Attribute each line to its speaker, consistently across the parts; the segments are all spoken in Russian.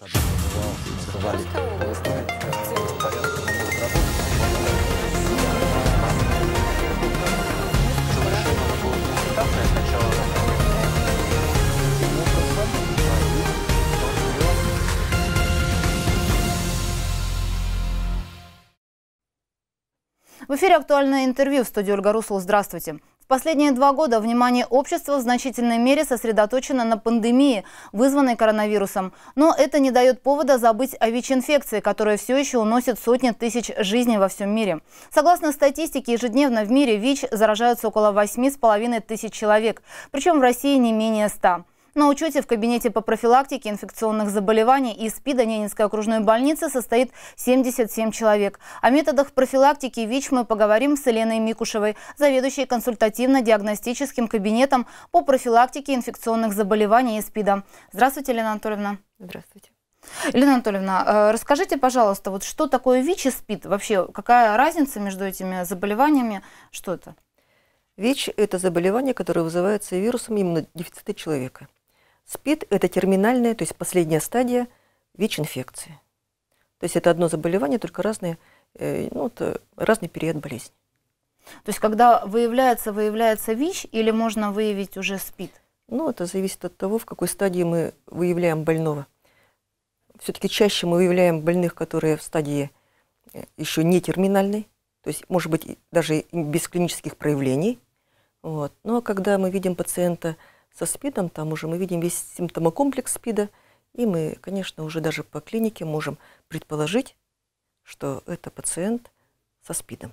Speaker 1: Thank you. В эфире актуальное интервью в студии Ольга Руслов. Здравствуйте. В последние два года внимание общества в значительной мере сосредоточено на пандемии, вызванной коронавирусом. Но это не дает повода забыть о ВИЧ-инфекции, которая все еще уносит сотни тысяч жизней во всем мире. Согласно статистике, ежедневно в мире ВИЧ заражаются около 8,5 тысяч человек, причем в России не менее 100. На учете в кабинете по профилактике инфекционных заболеваний и СПИДа Ненецкой окружной больницы состоит 77 человек. О методах профилактики ВИЧ мы поговорим с Еленой Микушевой, заведующей консультативно-диагностическим кабинетом по профилактике инфекционных заболеваний и СПИДа. Здравствуйте, Елена Анатольевна. Здравствуйте. Елена Анатольевна, э, расскажите, пожалуйста, вот что такое ВИЧ и СПИД? Вообще, какая разница между этими заболеваниями? Что это?
Speaker 2: ВИЧ – это заболевание, которое вызывается вирусом иммунодефицита человека. СПИД – это терминальная, то есть последняя стадия ВИЧ-инфекции. То есть это одно заболевание, только разные, э, ну, э, разный период болезни. То есть когда выявляется, выявляется ВИЧ или можно выявить уже СПИД? Ну, это зависит от того, в какой стадии мы выявляем больного. Все-таки чаще мы выявляем больных, которые в стадии э, еще не терминальной, то есть, может быть, даже без клинических проявлений. Вот. Но ну, а когда мы видим пациента, со СПИДом, там уже мы видим весь симптомокомплекс СПИДа, и мы, конечно, уже даже по клинике можем предположить, что это пациент со СПИДом.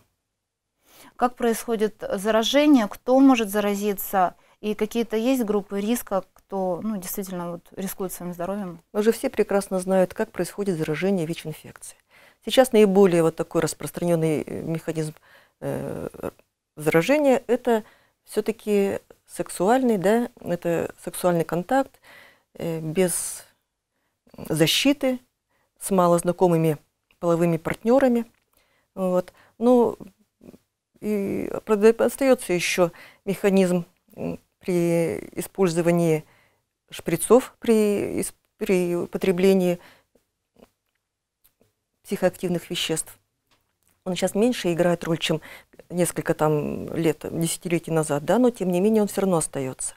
Speaker 2: Как происходит заражение, кто может заразиться,
Speaker 1: и какие-то есть группы риска, кто ну, действительно вот, рискует своим здоровьем?
Speaker 2: Уже все прекрасно знают, как происходит заражение ВИЧ-инфекцией. Сейчас наиболее вот такой распространенный э, механизм э, заражения – это все-таки сексуальный, да, это сексуальный контакт э, без защиты, с малознакомыми половыми партнерами. Вот. Ну, и остается еще механизм при использовании шприцов, при, при употреблении психоактивных веществ он сейчас меньше играет роль, чем несколько там лет, десятилетий назад, да, но тем не менее он все равно остается.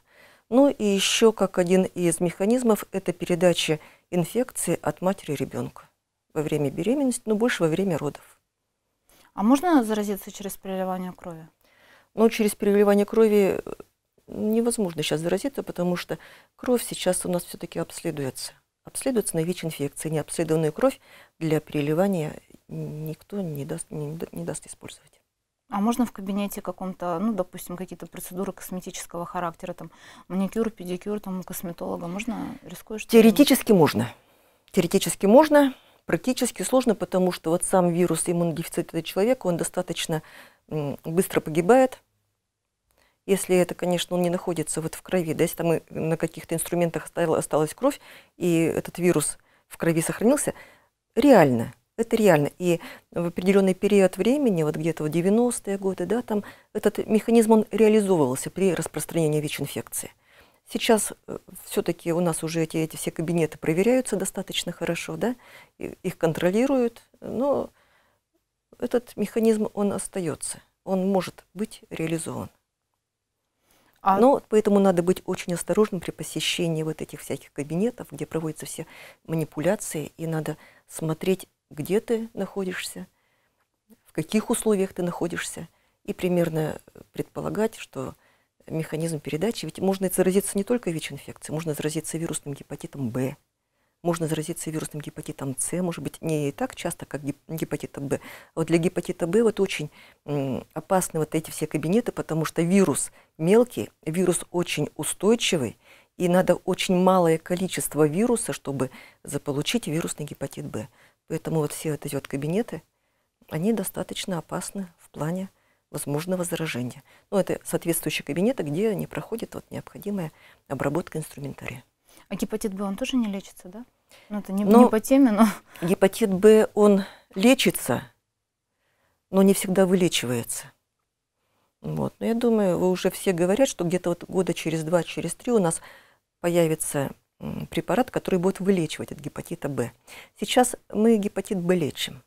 Speaker 2: Ну и еще как один из механизмов – это передача инфекции от матери ребенка во время беременности, но ну, больше во время родов. А
Speaker 1: можно заразиться через переливание крови?
Speaker 2: Ну, через переливание крови э, невозможно сейчас заразиться, потому что кровь сейчас у нас все-таки обследуется. Обследуется на ВИЧ-инфекции, необследованную кровь для переливания никто не даст, не, не даст использовать.
Speaker 1: А можно в кабинете каком-то, ну, допустим, какие-то процедуры косметического характера,
Speaker 2: там, маникюр, педикюр, там, у косметолога, можно рискуешь? Теоретически можно. Теоретически можно, практически сложно, потому что вот сам вирус иммунодефицита человека, он достаточно быстро погибает, если это, конечно, он не находится вот в крови, да, если там на каких-то инструментах осталась кровь, и этот вирус в крови сохранился, реально – это реально. И в определенный период времени, вот где-то в 90-е годы, да, там этот механизм, он реализовывался при распространении ВИЧ-инфекции. Сейчас э, все-таки у нас уже эти, эти все кабинеты проверяются достаточно хорошо, да, их контролируют, но этот механизм, он остается, он может быть реализован. А... Но поэтому надо быть очень осторожным при посещении вот этих всяких кабинетов, где проводятся все манипуляции, и надо смотреть где ты находишься, в каких условиях ты находишься, и примерно э, предполагать, что механизм передачи, ведь можно заразиться не только ВИЧ-инфекцией, можно заразиться вирусным гепатитом Б, можно заразиться вирусным гепатитом С, может быть, не так часто, как гепатитом Б. вот для гепатита Б вот очень опасны вот эти все кабинеты, потому что вирус мелкий, вирус очень устойчивый, и надо очень малое количество вируса, чтобы заполучить вирусный гепатит Б. Поэтому вот все вот эти вот кабинеты, они достаточно опасны в плане возможного заражения. Но ну, это соответствующие кабинеты, где не проходит вот необходимая обработка инструментария.
Speaker 1: А гепатит Б, он тоже не лечится, да? Ну, это не, но ну, не по
Speaker 2: теме, но... Гепатит Б, он лечится, но не всегда вылечивается. Вот. Но я думаю, вы уже все говорят, что где-то вот года через два, через три у нас появится препарат, который будет вылечивать от гепатита Б. Сейчас мы гепатит Б лечим.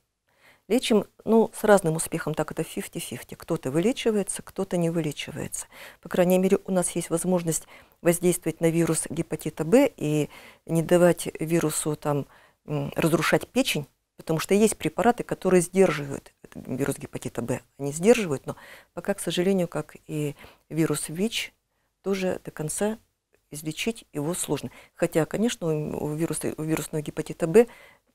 Speaker 2: Лечим, ну, с разным успехом, так это 50-50. Кто-то вылечивается, кто-то не вылечивается. По крайней мере, у нас есть возможность воздействовать на вирус гепатита Б и не давать вирусу там разрушать печень, потому что есть препараты, которые сдерживают вирус гепатита Б. Они сдерживают, но пока, к сожалению, как и вирус ВИЧ, тоже до конца излечить его сложно. Хотя, конечно, у, вируса, у вирусного гепатита Б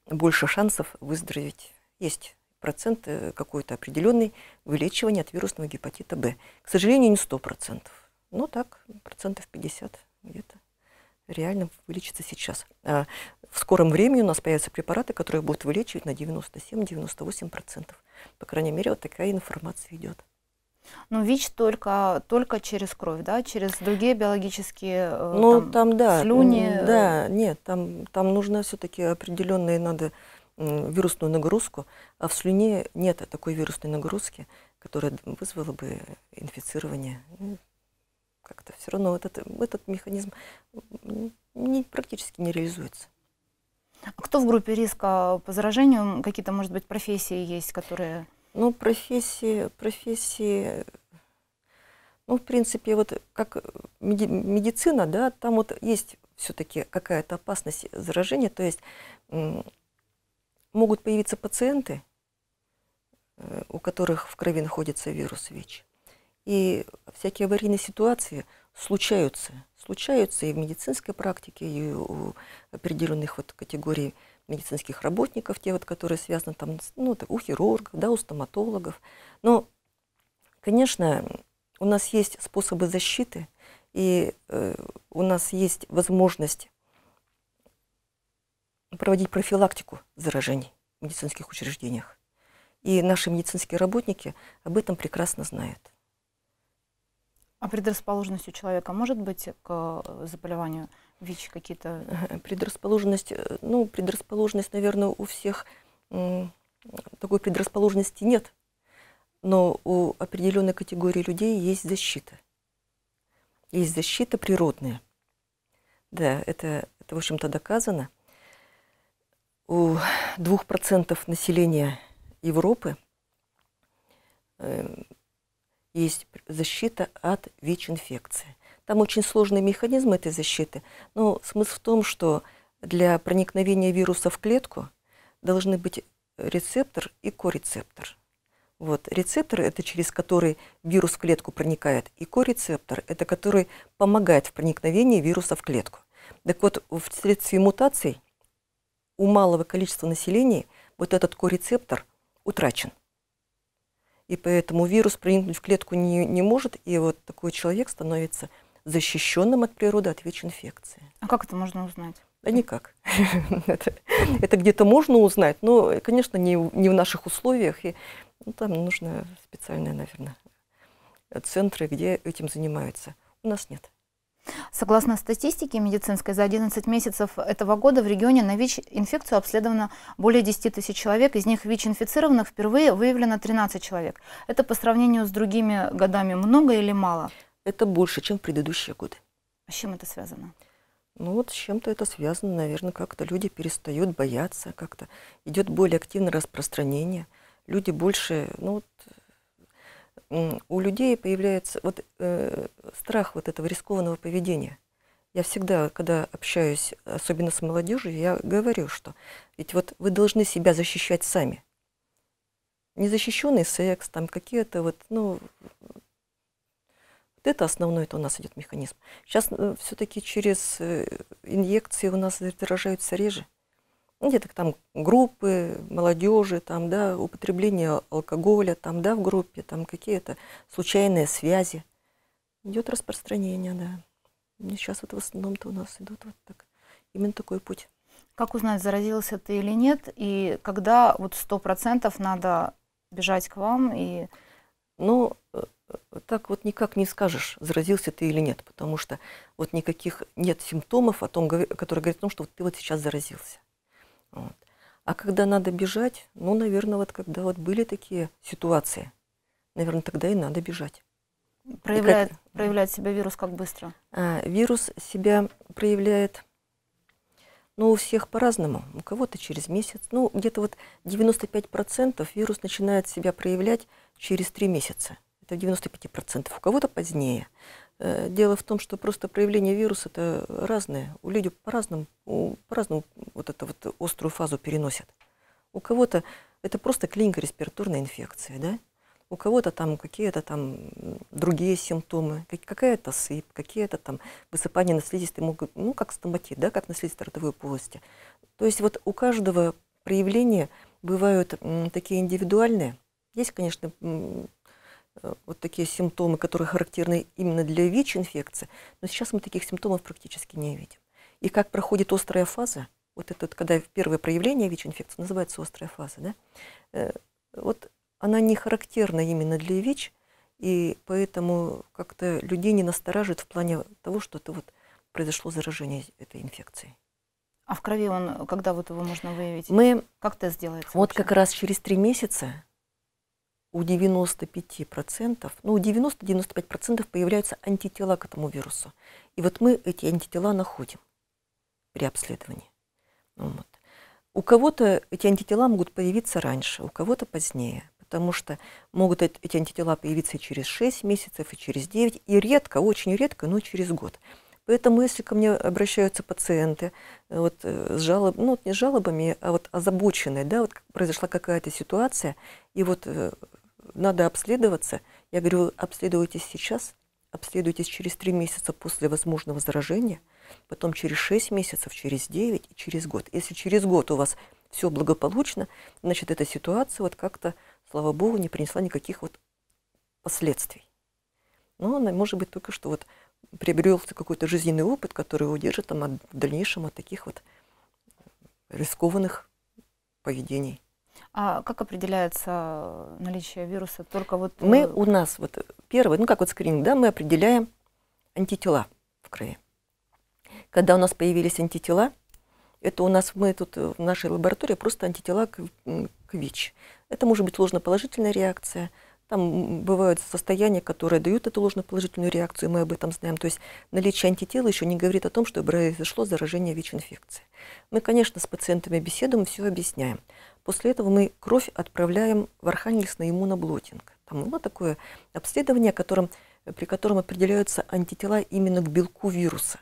Speaker 2: больше шансов выздороветь. Есть процент э, какой-то определенный вылечивания от вирусного гепатита Б. К сожалению, не сто процентов, но так, процентов 50 где-то реально вылечится сейчас. А в скором времени у нас появятся препараты, которые будут вылечивать на 97-98%. По крайней мере, вот такая информация идет.
Speaker 1: Ну, ВИЧ только, только через кровь, да, через другие биологические э, ну, там, там, да, слюни. Да,
Speaker 2: нет, там, там нужно все-таки определенные надо вирусную нагрузку, а в слюне нет такой вирусной нагрузки, которая вызвала бы инфицирование. Ну, как-то все равно этот, этот механизм не, практически не реализуется.
Speaker 1: А кто в группе риска по заражению? Какие-то, может быть, профессии есть, которые... Ну,
Speaker 2: профессии, профессии, ну, в принципе, вот как медицина, да, там вот есть все-таки какая-то опасность заражения, то есть могут появиться пациенты, э, у которых в крови находится вирус ВИЧ. И всякие аварийные ситуации случаются. Случаются и в медицинской практике, и у определенных вот категорий медицинских работников, те вот, которые связаны там, ну, у хирургов, да, у стоматологов. Но, конечно, у нас есть способы защиты, и э, у нас есть возможность проводить профилактику заражений в медицинских учреждениях. И наши медицинские работники об этом прекрасно знают. А предрасположенность у человека может быть к э, заболеванию ВИЧ какие-то э, предрасположенность, э, ну, предрасположенность, наверное, у всех такой предрасположенности нет, но у определенной категории людей есть защита. Есть защита природная. Да, это, это в общем-то, доказано. У 2% населения Европы эм, есть защита от ВИЧ-инфекции. Там очень сложный механизм этой защиты. Но смысл в том, что для проникновения вируса в клетку должны быть рецептор и корецептор. Вот. Рецептор – это через который вирус в клетку проникает, и корецептор – это который помогает в проникновении вируса в клетку. Так вот, вследствие мутаций у малого количества населения вот этот корецептор утрачен. И поэтому вирус проникнуть в клетку не, не может, и вот такой человек становится защищенным от природы от ВИЧ-инфекции.
Speaker 1: А как это можно узнать?
Speaker 2: Да никак. это, это где-то можно узнать, но, конечно, не, не в наших условиях. И ну, там нужно специальные, наверное, центры, где этим занимаются. У нас нет.
Speaker 1: Согласно статистике медицинской, за 11 месяцев этого года в регионе на ВИЧ-инфекцию обследовано более 10 тысяч человек. Из них ВИЧ-инфицированных впервые выявлено 13 человек. Это по сравнению с другими годами много или мало? это больше, чем в предыдущие годы. А с чем это связано?
Speaker 2: Ну вот с чем-то это связано, наверное, как-то люди перестают бояться, как-то идет более активное распространение, люди больше, ну вот у людей появляется вот э, страх вот этого рискованного поведения. Я всегда, когда общаюсь, особенно с молодежью, я говорю, что ведь вот вы должны себя защищать сами незащищенный секс, там какие-то вот, ну, это основной, это у нас идет механизм. Сейчас э, все-таки через э, инъекции у нас заражаются реже. Ну, где-то там группы, молодежи, там, да, употребление алкоголя там, да, в группе, там какие-то случайные связи. Идет распространение, да. И сейчас вот в основном-то у нас идут вот так. Именно такой путь. Как узнать, заразился
Speaker 1: ты или нет, и когда вот сто процентов надо бежать к вам и
Speaker 2: но э, э, так вот никак не скажешь, заразился ты или нет, потому что вот никаких нет симптомов, о том, которые говорят о том, что вот ты вот сейчас заразился. Вот. А когда надо бежать, ну, наверное, вот когда вот были такие ситуации, наверное, тогда и надо бежать.
Speaker 1: Проявляет, как, проявляет себя вирус как быстро?
Speaker 2: А, вирус себя проявляет но ну, у всех по-разному. У кого-то через месяц. Ну, где-то вот 95% вирус начинает себя проявлять через 3 месяца. Это 95%. У кого-то позднее. Э, дело в том, что просто проявление вируса это разное. У людей по-разному, по-разному вот эту вот острую фазу переносят. У кого-то это просто клиника респираторной инфекции, да? у кого-то там какие-то там другие симптомы, какая-то сыпь, какие-то там высыпания на слизистой, могут, ну, как стоматит, да, как на слизистой ротовой полости. То есть вот у каждого проявления бывают такие индивидуальные. Есть, конечно, э, вот такие симптомы, которые характерны именно для ВИЧ-инфекции, но сейчас мы таких симптомов практически не видим. И как проходит острая фаза, вот это вот, когда первое проявление ВИЧ-инфекции, называется острая фаза, да, э, вот она не характерна именно для ВИЧ, и поэтому как-то людей не настораживает в плане того, что это вот произошло заражение этой инфекцией.
Speaker 1: А в крови он, когда вот его можно
Speaker 2: выявить? Мы, как тест делается? Вот вообще? как раз через три месяца у 95%, ну, у 90-95% появляются антитела к этому вирусу. И вот мы эти антитела находим при обследовании. Вот. У кого-то эти антитела могут появиться раньше, у кого-то позднее потому что могут эти антитела появиться и через 6 месяцев, и через 9, и редко, очень редко, но через год. Поэтому если ко мне обращаются пациенты э, вот, э, с жалоб, ну, вот не жалобами, а вот озабоченные, да, вот произошла какая-то ситуация, и вот э, надо обследоваться, я говорю, обследуйтесь сейчас, обследуйтесь через 3 месяца после возможного заражения, потом через 6 месяцев, через 9 и через год. Если через год у вас все благополучно, значит, эта ситуация вот как-то слава богу, не принесла никаких вот последствий. Но ну, она, может быть, только что вот приобрелся какой-то жизненный опыт, который удержит там, от, в дальнейшем от таких вот рискованных поведений.
Speaker 1: А как определяется наличие вируса?
Speaker 2: Только вот э, мы у нас вот первый, ну как вот скрининг, да, мы определяем антитела в крови. Когда у нас появились антитела, это у нас мы тут в нашей лаборатории просто антитела к, ВИЧ. Это может быть ложноположительная реакция, там бывают состояния, которые дают эту ложноположительную реакцию, мы об этом знаем. То есть наличие антитела еще не говорит о том, что произошло заражение ВИЧ-инфекцией. Мы, конечно, с пациентами беседуем, все объясняем. После этого мы кровь отправляем в Архангельск на иммуноблотинг. Там было такое обследование, которым, при котором определяются антитела именно к белку вируса.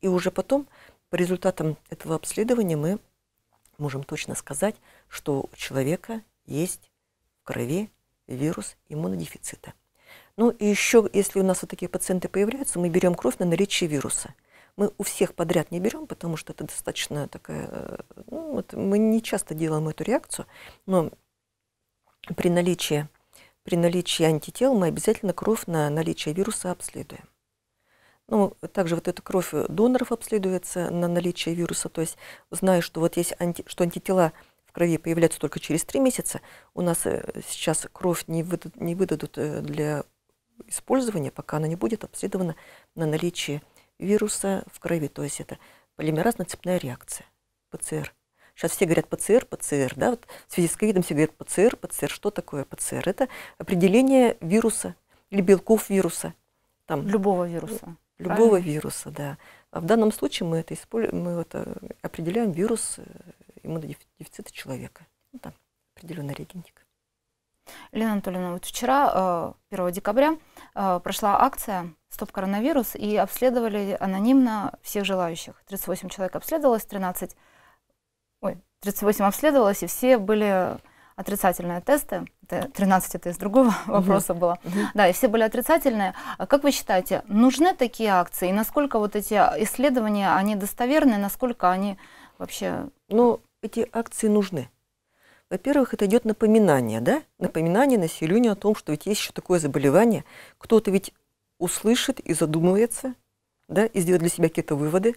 Speaker 2: И уже потом, по результатам этого обследования, мы можем точно сказать, что у человека есть в крови вирус иммунодефицита. Ну и еще, если у нас вот такие пациенты появляются, мы берем кровь на наличие вируса. Мы у всех подряд не берем, потому что это достаточно такая... Э, ну, вот мы не часто делаем эту реакцию, но при наличии, при наличии антител мы обязательно кровь на наличие вируса обследуем. Ну, также вот эта кровь э, доноров обследуется на наличие вируса, то есть зная, что вот есть анти, что антитела в крови появляются только через три месяца, у нас э, сейчас кровь не, выдад, не выдадут э, для использования, пока она не будет обследована на наличие вируса в крови, то есть это полимеразно-цепная реакция, ПЦР. Сейчас все говорят ПЦР, ПЦР, да, вот в связи с ковидом все говорят ПЦР, ПЦР. Что такое ПЦР? Это определение вируса или белков вируса. Там. Любого вируса. Любого Правильно? вируса, да. А в данном случае мы это, используем, мы это определяем вирус э, иммунодефицита человека. Ну, там определенный регентик.
Speaker 1: Лена Анатольевна, вот вчера, 1 э, декабря, э, прошла акция «Стоп коронавирус» и обследовали анонимно всех желающих. 38 человек обследовалось, 13... Ой, 38 обследовалось, и все были отрицательные тесты. Это 13 это из другого угу. вопроса было. Угу. Да, и все были отрицательные. А как вы считаете, нужны такие акции? И насколько вот эти исследования, они достоверны? Насколько они вообще...
Speaker 2: Ну, эти акции нужны. Во-первых, это идет напоминание, да? Напоминание населению о том, что ведь есть еще такое заболевание. Кто-то ведь услышит и задумывается, да, и сделает для себя какие-то выводы.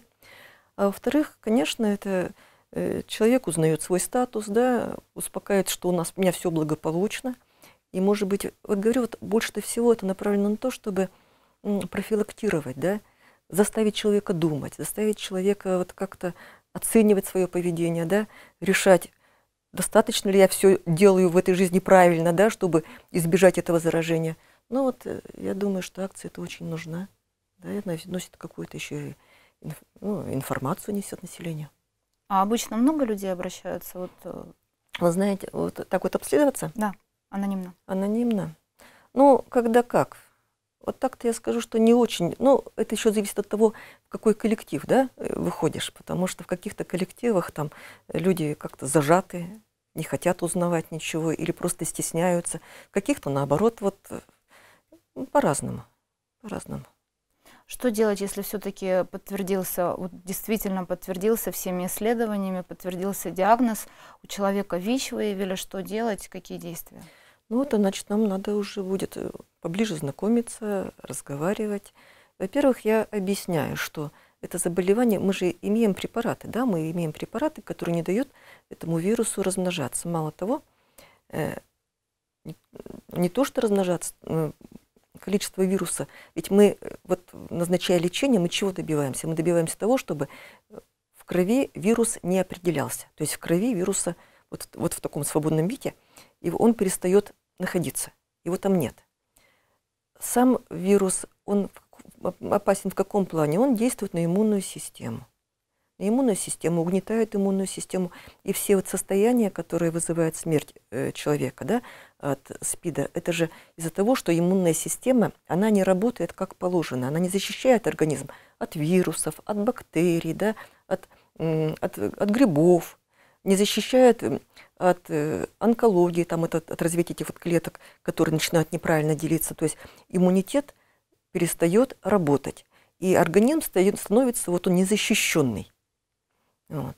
Speaker 2: А во-вторых, конечно, это Э, человек узнает свой статус, да, успокаивает, что у нас у меня все благополучно. И, может быть, вот говорю, вот больше всего это направлено на то, чтобы профилактировать, да, заставить человека думать, заставить человека вот как-то оценивать свое поведение, да, решать, достаточно ли я все делаю в этой жизни правильно, да, чтобы избежать этого заражения. Ну вот, э, я думаю, что акция это очень нужна. Да, она носит какую-то еще ну, информацию несет населению.
Speaker 1: А обычно много людей обращаются? Вот... Э,
Speaker 2: Вы знаете, вот так вот обследоваться? Да, анонимно. Анонимно. Ну, когда как? Вот так-то я скажу, что не очень. Ну, это еще зависит от того, в какой коллектив, да, э, выходишь. Потому что в каких-то коллективах там люди как-то зажаты, не хотят узнавать ничего или просто стесняются. В каких-то, наоборот, вот э, ну, по-разному. По-разному. Что
Speaker 1: делать, если все-таки подтвердился, вот действительно подтвердился всеми исследованиями, подтвердился диагноз, у человека ВИЧ выявили, что делать, какие действия? Ну, это
Speaker 2: значит, нам надо уже будет э, поближе знакомиться, разговаривать. Во-первых, я объясняю, что это заболевание, мы же имеем препараты, да, мы имеем препараты, которые не дают этому вирусу размножаться. Мало того, э, не то что размножаться, э, количество вируса. Ведь мы, э, вот назначая лечение, мы чего добиваемся? Мы добиваемся того, чтобы э, в крови вирус не определялся. То есть в крови вируса вот, вот в таком свободном виде, и он перестает находиться. Его там нет. Сам вирус, он опасен в каком плане? Он действует на иммунную систему. Иммунную систему угнетают, иммунную систему. И все вот состояния, которые вызывают смерть э, человека да, от СПИДа, это же из-за того, что иммунная система, она не работает как положено. Она не защищает организм от вирусов, от бактерий, да, от, от, от грибов, не защищает от э, онкологии, там, от, от развития этих вот клеток, которые начинают неправильно делиться. То есть иммунитет перестает работать. И организм становится вот он незащищенный. Вот.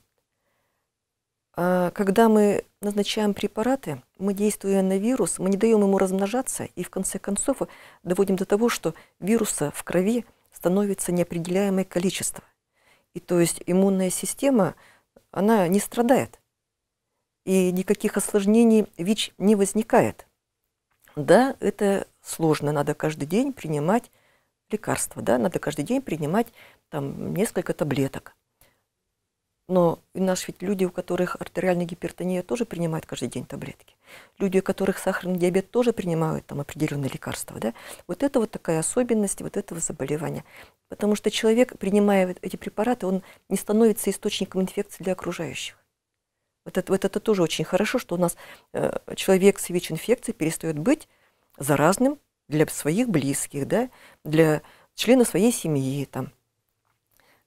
Speaker 2: А когда мы назначаем препараты, мы, действуем на вирус, мы не даем ему размножаться и в конце концов доводим до того, что вируса в крови становится неопределяемое количество. И то есть иммунная система, она не страдает. И никаких осложнений ВИЧ не возникает. Да, это сложно, надо каждый день принимать лекарства, да, надо каждый день принимать там несколько таблеток. Но наши ведь люди, у которых артериальная гипертония, тоже принимают каждый день таблетки. Люди, у которых сахарный диабет, тоже принимают там определенные лекарства. Да? Вот это вот такая особенность вот этого заболевания. Потому что человек, принимая эти препараты, он не становится источником инфекции для окружающих. Вот это, вот это тоже очень хорошо, что у нас э, человек с ВИЧ-инфекцией перестает быть заразным для своих близких, да, для члена своей семьи, там,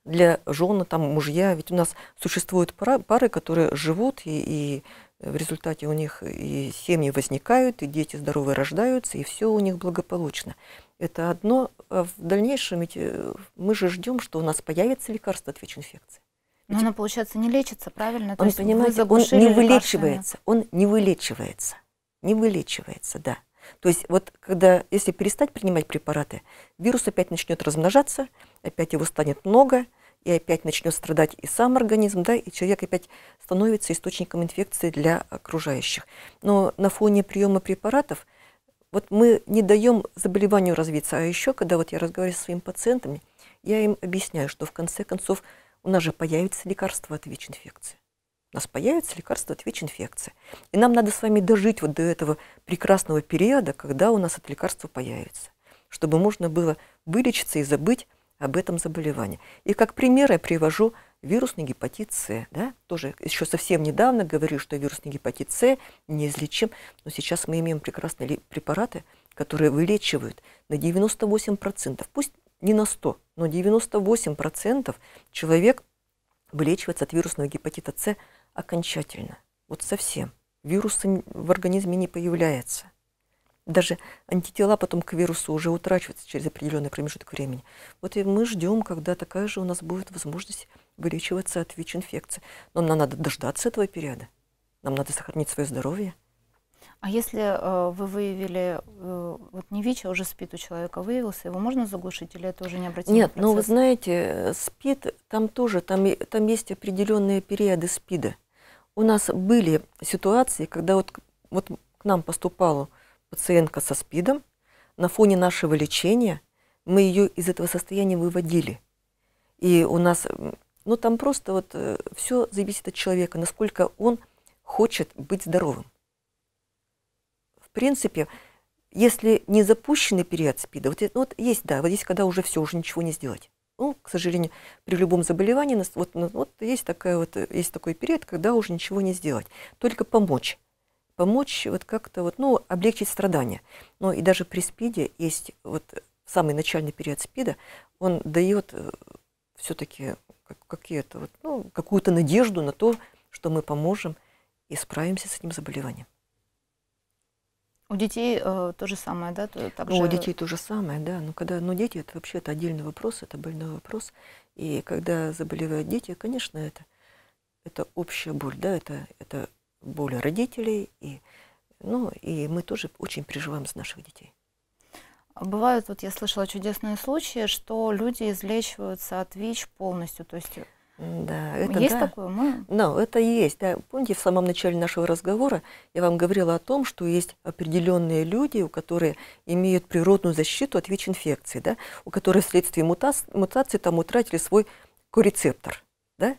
Speaker 2: для жены там, мужья. Ведь у нас существуют пары, которые живут, и, и в результате у них и семьи возникают, и дети здоровые рождаются, и все у них благополучно. Это одно. А в дальнейшем ведь э, мы же ждем, что у нас появится лекарство от ВИЧ-инфекции. Но оно, получается, не лечится, правильно? он, понимаете, он не вылечивается. Он не вылечивается. Не вылечивается, да. То есть вот когда, если перестать принимать препараты, вирус опять начнет размножаться, опять его станет много, и опять начнет страдать и сам организм, да, и человек опять становится источником инфекции для окружающих. Но на фоне приема препаратов вот мы не даем заболеванию развиться. А еще, когда вот я разговариваю со своими пациентами, я им объясняю, что в конце концов у нас же появится лекарство от ВИЧ-инфекции. У нас появится лекарство от ВИЧ-инфекции. И нам надо с вами дожить вот до этого прекрасного периода, когда у нас это лекарство появится, чтобы можно было вылечиться и забыть об этом заболевании. И как пример я привожу вирусный гепатит С. Да? Тоже еще совсем недавно говорили, что вирусный гепатит С неизлечим, но сейчас мы имеем прекрасные препараты, которые вылечивают на 98%, пусть не на 100, но 98% человек вылечивается от вирусного гепатита С окончательно, вот совсем. вирус в организме не появляется даже антитела потом к вирусу уже утрачиваются через определенный промежуток времени. Вот и мы ждем, когда такая же у нас будет возможность вылечиваться от ВИЧ-инфекции. Но нам надо дождаться этого периода. Нам надо сохранить свое здоровье.
Speaker 1: А если э, вы выявили, э, вот не ВИЧ, а уже СПИД у человека выявился, его можно заглушить или это уже не обратимо? Нет, ну, процесс? но вы
Speaker 2: знаете, СПИД, там тоже, там, там есть определенные периоды СПИДа. У нас были ситуации, когда вот, вот к нам поступало пациентка со СПИДом, на фоне нашего лечения мы ее из этого состояния выводили. И у нас, ну там просто вот э, все зависит от человека, насколько он хочет быть здоровым. В принципе, если не запущенный период СПИДа, вот, э, ну, вот есть, да, вот есть когда уже все, уже ничего не сделать. Ну, к сожалению, при любом заболевании вот, ну, вот есть, такая вот, э, есть такой период, когда уже ничего не сделать, только помочь помочь вот как-то вот, ну, облегчить страдания. но ну, и даже при СПИДе есть вот самый начальный период СПИДа, он дает э, все-таки какие-то вот, ну, какую-то надежду на то, что мы поможем и справимся с этим заболеванием. У детей
Speaker 1: э, то же самое, да? Также... Ну, у детей
Speaker 2: то же самое, да. Но ну, когда, ну, дети это вообще это отдельный вопрос, это больной вопрос. И когда заболевают дети, конечно, это это общая боль, да, это это боль родителей, и, ну, и мы тоже очень переживаем за наших детей. Бывают, вот я слышала чудесные случаи, что люди
Speaker 1: излечиваются от ВИЧ полностью, то есть
Speaker 2: э, да, это есть да. такое? Мы... No, это есть. Да. Помните, в самом начале нашего разговора я вам говорила о том, что есть определенные люди, у которых имеют природную защиту от ВИЧ-инфекции, да, у которых вследствие мутации, мутации там утратили свой корецептор, да,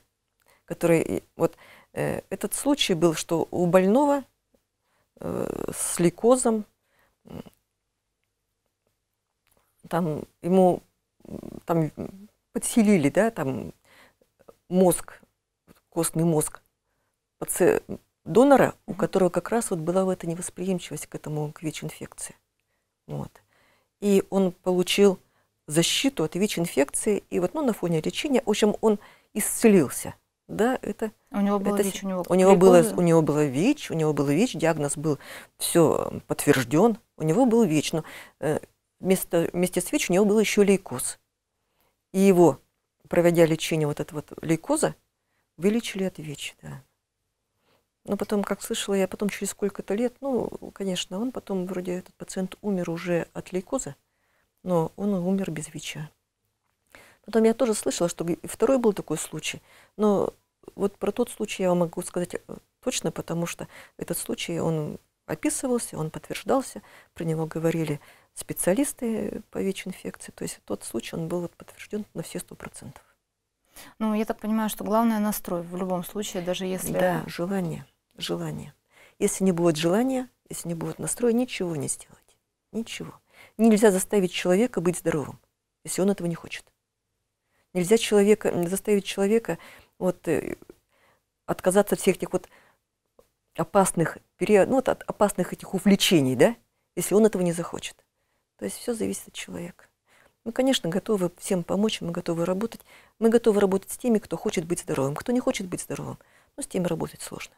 Speaker 2: который вот Э, этот случай был, что у больного э, с лейкозом, там ему там подселили, да, там мозг, костный мозг донора, у которого как раз вот была вот эта невосприимчивость к этому к ВИЧ-инфекции. Вот. И он получил защиту от ВИЧ-инфекции, и вот ну, на фоне лечения, в общем, он исцелился – да, это... У него было ВИЧ, у него у него было, у него было ВИЧ, у него был ВИЧ, диагноз был все подтвержден, у него был ВИЧ, но э, вместо, вместе с ВИЧ у него был еще лейкоз. И его, проводя лечение вот этого вот лейкоза, вылечили от ВИЧ, да. Но ну, потом, как слышала я, потом через сколько-то лет, ну, конечно, он потом, вроде, этот пациент умер уже от лейкоза, но он умер без ВИЧа. Потом я тоже слышала, что второй был такой случай. Но вот про тот случай я вам могу сказать э, точно, потому что этот случай, он описывался, он подтверждался, про него говорили специалисты по ВИЧ-инфекции. То есть тот случай, он был вот подтвержден на все сто процентов.
Speaker 1: Ну, я так понимаю, что главное настрой в любом случае, даже если... Да,
Speaker 2: желание, желание. Если не будет желания, если не будет настроя, ничего не сделать. Ничего. Нельзя заставить человека быть здоровым, если он этого не хочет. Нельзя человека, заставить человека вот, э, отказаться от всех этих вот опасных, ну, от опасных этих увлечений, да, если он этого не захочет. То есть все зависит от человека. Мы, конечно, готовы всем помочь, мы готовы работать. Мы готовы работать с теми, кто хочет быть здоровым. Кто не хочет быть здоровым, ну, с теми работать сложно.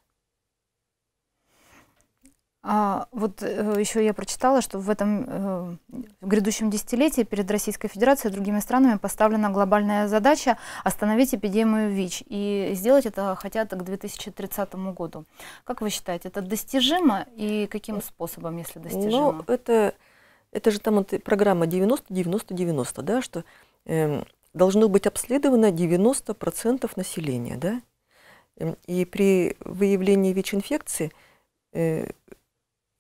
Speaker 2: А, вот э, еще я прочитала,
Speaker 1: что в этом э, в грядущем десятилетии перед Российской Федерацией и другими странами поставлена глобальная задача остановить эпидемию ВИЧ. И сделать это хотят к 2030 году. Как вы считаете, это достижимо и каким способом, если достижимо?
Speaker 2: Ну, это, это же там вот программа 90-90-90, да, что э, должно быть обследовано 90% населения, да? Эм, и при выявлении ВИЧ-инфекции э,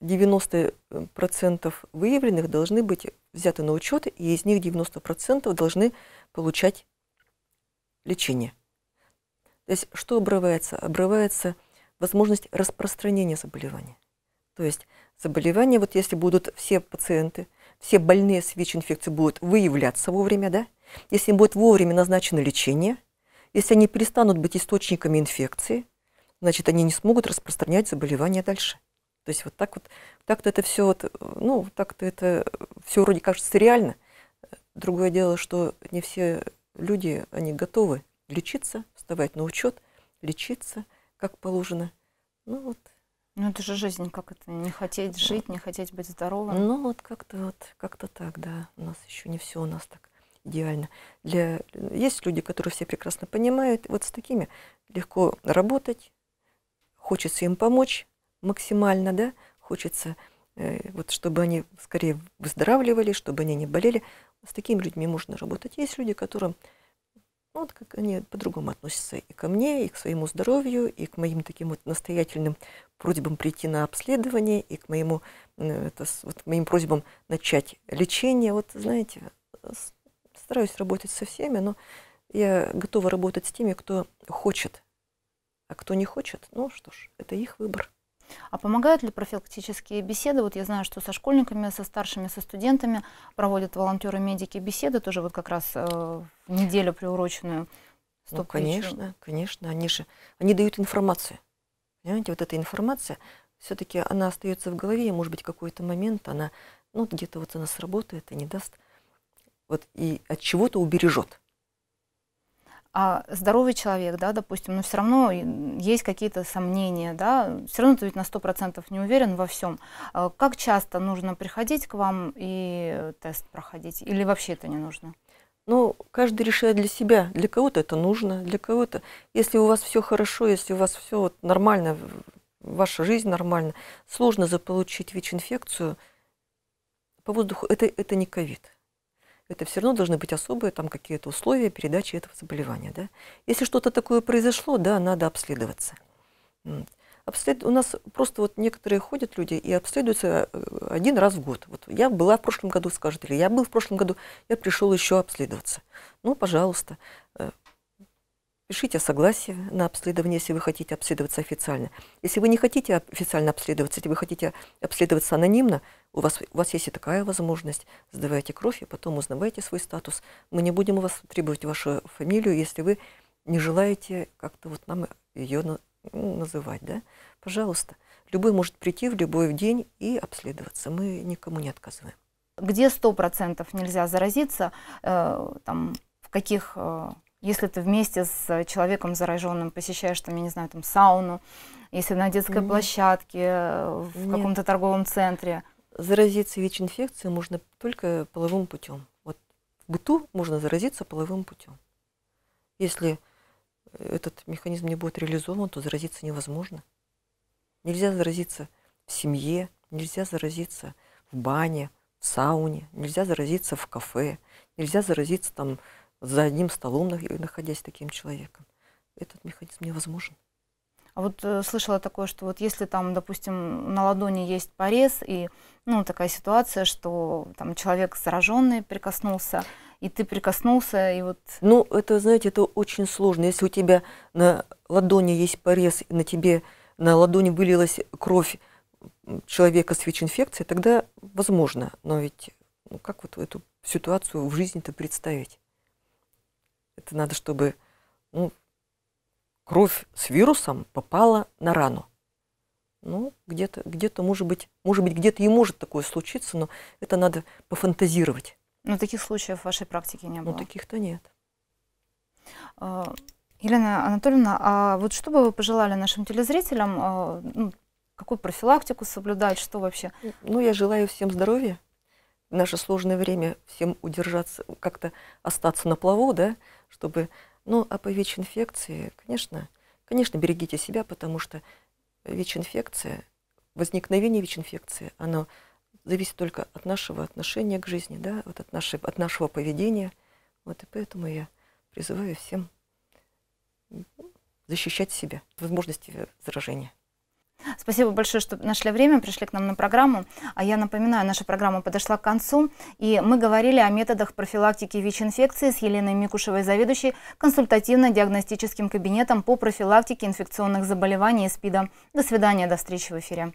Speaker 2: 90% выявленных должны быть взяты на учет, и из них 90% должны получать лечение. То есть что обрывается? Обрывается возможность распространения заболевания. То есть заболевания, вот если будут все пациенты, все больные с ВИЧ-инфекцией будут выявляться вовремя, да? Если им будет вовремя назначено лечение, если они перестанут быть источниками инфекции, значит, они не смогут распространять заболевания дальше. То есть вот так вот, так-то это все вот, ну, так-то это все вроде кажется реально. Другое дело, что не все люди, они готовы лечиться, вставать на учет, лечиться, как положено. Ну вот. Ну это же жизнь, как это, не хотеть жить, не хотеть быть здоровым. Ну вот как-то вот, как-то так, да. У нас еще не все у нас так идеально. Для... Есть люди, которые все прекрасно понимают, вот с такими легко работать, хочется им помочь, максимально, да, хочется, э, вот чтобы они скорее выздоравливали, чтобы они не болели. С такими людьми можно работать. Есть люди, которым, ну, вот как они по-другому относятся и ко мне, и к своему здоровью, и к моим таким вот настоятельным просьбам прийти на обследование, и к моему, э, это, вот, моим просьбам начать лечение. Вот, знаете, стараюсь работать со всеми, но я готова работать с теми, кто хочет. А кто не хочет,
Speaker 1: ну что ж, это их выбор. А помогают ли профилактические беседы? Вот я знаю, что со школьниками, со старшими, со студентами проводят волонтеры-медики беседы, тоже вот как раз э,
Speaker 2: неделю приуроченную. Ну, конечно, конечно, они же, они дают информацию. Понимаете, вот эта информация, все-таки она остается в голове, и, может быть, какой-то момент она, ну, где-то вот она сработает и не даст, вот, и от чего-то убережет
Speaker 1: а здоровый человек, да, допустим, но ну, все равно есть какие-то сомнения, да, все равно ты ведь на сто процентов не уверен во всем. А как часто нужно приходить к вам и тест
Speaker 2: проходить, или вообще это не нужно? Ну, каждый решает для себя, для кого-то это нужно, для кого-то. Если у вас все хорошо, если у вас все вот нормально, ваша жизнь нормальна, сложно заполучить ВИЧ-инфекцию по воздуху, это, это не ковид это все равно должны быть особые там какие-то условия передачи этого заболевания. Да? Если что-то такое произошло, да, надо обследоваться. Обслед... У нас просто вот некоторые ходят люди и обследуются э, один раз в год. Вот я была в прошлом году, скажет, или я был в прошлом году, я пришел еще обследоваться. Ну, пожалуйста, э, Пишите согласие на обследование, если вы хотите обследоваться официально. Если вы не хотите официально обследоваться, если вы хотите обследоваться анонимно, у вас, у вас есть и такая возможность. Сдавайте кровь и потом узнавайте свой статус. Мы не будем у вас требовать вашу фамилию, если вы не желаете как-то вот нам ее ну, называть. Да? Пожалуйста, любой может прийти в любой день и обследоваться. Мы никому не отказываем. Где 100% нельзя заразиться, э, там, в
Speaker 1: каких э если ты вместе с э, человеком зараженным посещаешь, там, я не знаю, там, сауну, если на детской э, Нет. площадке, в каком-то торговом центре. Заразиться
Speaker 2: ВИЧ-инфекцией можно только половым путем. Вот в быту можно заразиться половым путем. Если э, этот механизм не будет реализован, то заразиться невозможно. Нельзя заразиться в семье, нельзя заразиться в бане, в сауне, нельзя заразиться в кафе, нельзя заразиться там за одним столом, находясь таким человеком. Этот механизм невозможен. А вот
Speaker 1: э, слышала такое, что вот если там, допустим, на ладони есть порез, и ну, такая ситуация, что там человек зараженный прикоснулся, и ты прикоснулся, и вот...
Speaker 2: Ну, это, знаете, это очень сложно. Если у тебя на ладони есть порез, и на тебе на ладони вылилась кровь человека с ВИЧ-инфекцией, тогда возможно. Но ведь ну, как вот эту ситуацию в жизни-то представить? Это надо, чтобы ну, кровь с вирусом попала на рану. Ну, где-то, где-то, может быть, может быть, где-то и может такое случиться, но это надо пофантазировать.
Speaker 1: Но ну, таких случаев в вашей практике не ну, было? Ну, таких-то нет. А, Елена Анатольевна, а вот что бы вы пожелали нашим
Speaker 2: телезрителям? А, ну, какую профилактику соблюдать, что вообще? Ну, я желаю всем здоровья. В наше сложное время всем удержаться, как-то остаться на плаву, да, чтобы... Ну, а по ВИЧ-инфекции, конечно, конечно, берегите себя, потому что ВИЧ-инфекция, возникновение ВИЧ-инфекции, оно зависит только от нашего отношения к жизни, да, вот от, нашей, от нашего поведения. Вот, и поэтому я призываю всем защищать себя от возможности заражения.
Speaker 1: Спасибо большое, что нашли время, пришли к нам на программу. А я напоминаю, наша программа подошла к концу, и мы говорили о методах профилактики ВИЧ-инфекции с Еленой Микушевой, заведующей консультативно-диагностическим кабинетом по профилактике инфекционных заболеваний и СПИДа. До свидания, до встречи в эфире.